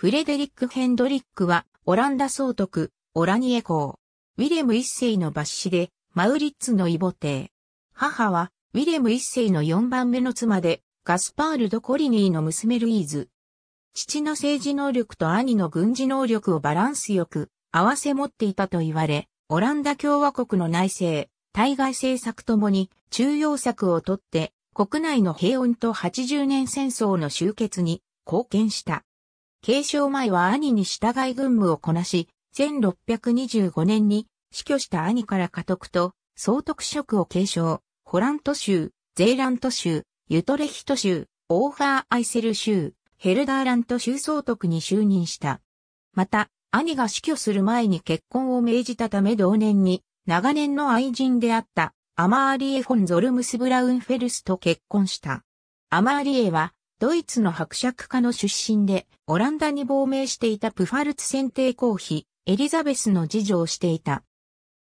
フレデリック・ヘンドリックは、オランダ総督、オラニエ公。ウィレム一世の抜子で、マウリッツの異母帝。母は、ウィレム一世の4番目の妻で、ガスパール・ド・コリニーの娘ルイーズ。父の政治能力と兄の軍事能力をバランスよく、合わせ持っていたと言われ、オランダ共和国の内政、対外政策ともに中央策をとって、国内の平穏と80年戦争の終結に貢献した。継承前は兄に従い軍務をこなし、1625年に死去した兄から家督と総督職を継承、ホラント州、ゼーラント州、ユトレヒト州、オーファーアイセル州、ヘルダーラント州総督に就任した。また、兄が死去する前に結婚を命じたため同年に、長年の愛人であったアマーリエ・フォン・ゾルムス・ブラウンフェルスと結婚した。アマーリエはドイツの伯爵家の出身で、オランダに亡命していたプファルツ選定公妃、エリザベスの次女をしていた。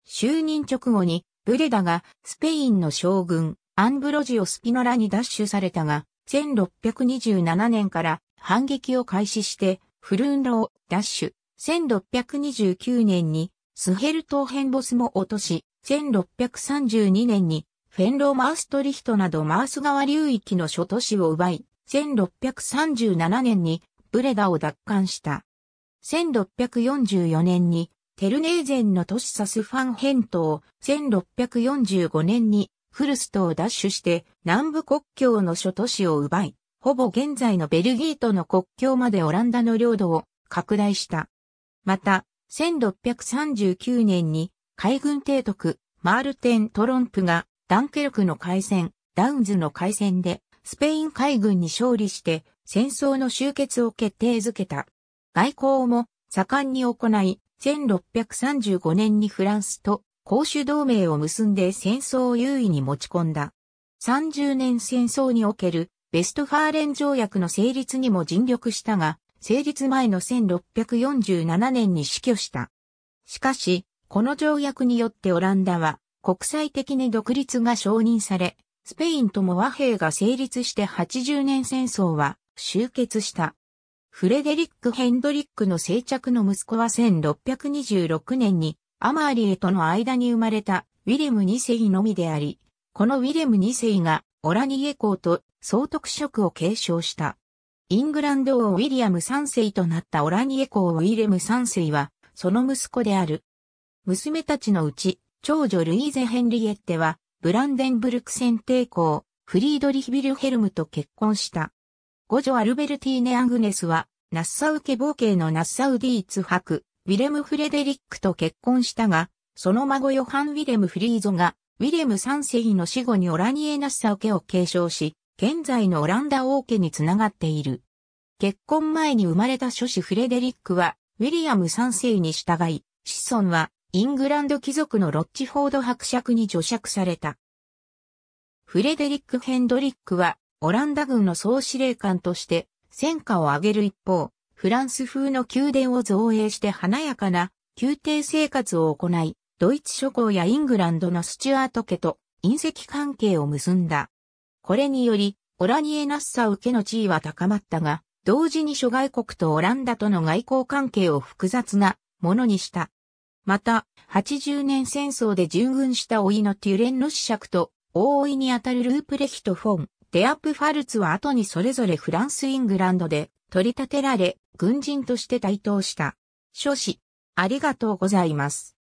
就任直後に、ブレダがスペインの将軍、アンブロジオ・スピノラに奪取されたが、1627年から反撃を開始して、フルーンロを奪取、1629年にスヘルトーヘンボスも落とし、1632年にフェンローマーストリヒトなどマース川流域の諸都市を奪い、1637年にブレダを奪還した。1644年にテルネーゼンの都市サスファンヘントを1645年にフルストを奪取して南部国境の諸都市を奪い、ほぼ現在のベルギーとの国境までオランダの領土を拡大した。また、1639年に海軍提督マールテン・トロンプがダンケルクの海戦、ダウンズの海戦でスペイン海軍に勝利して戦争の終結を決定づけた。外交も盛んに行い、1635年にフランスと公主同盟を結んで戦争を優位に持ち込んだ。30年戦争におけるベストファーレン条約の成立にも尽力したが、成立前の1647年に死去した。しかし、この条約によってオランダは国際的に独立が承認され、スペインとも和平が成立して80年戦争は終結した。フレデリック・ヘンドリックの生着の息子は1626年にアマーリエとの間に生まれたウィレム2世のみであり、このウィレム2世がオラニエ公と総督職を継承した。イングランド王ウィリアム3世となったオラニエ公ウィレム3世はその息子である。娘たちのうち長女ルイーゼ・ヘンリエッテはブランデンブルク戦帝国、フリードリヒ・ビルヘルムと結婚した。五女アルベルティーネ・アグネスは、ナッサウ家冒険のナッサウ・ディーツ伯、ウィレム・フレデリックと結婚したが、その孫ヨハン・ウィレム・フリーゾが、ウィレム3世の死後にオラニエ・ナッサウ家を継承し、現在のオランダ王家につながっている。結婚前に生まれた諸子フレデリックは、ウィリアム3世に従い、子孫はイングランド貴族のロッチフォード伯爵に除爵された。フレデリック・ヘンドリックは、オランダ軍の総司令官として、戦果を上げる一方、フランス風の宮殿を造営して華やかな宮廷生活を行い、ドイツ諸侯やイングランドのスチュアート家と隕石関係を結んだ。これにより、オラニエ・ナッサウ家の地位は高まったが、同時に諸外国とオランダとの外交関係を複雑なものにした。また、80年戦争で従軍した老いのテュレンの子爵と、大老いにあたるループレヒト・フォン、デアップ・ファルツは後にそれぞれフランス・イングランドで取り立てられ、軍人として台頭した。諸子、ありがとうございます。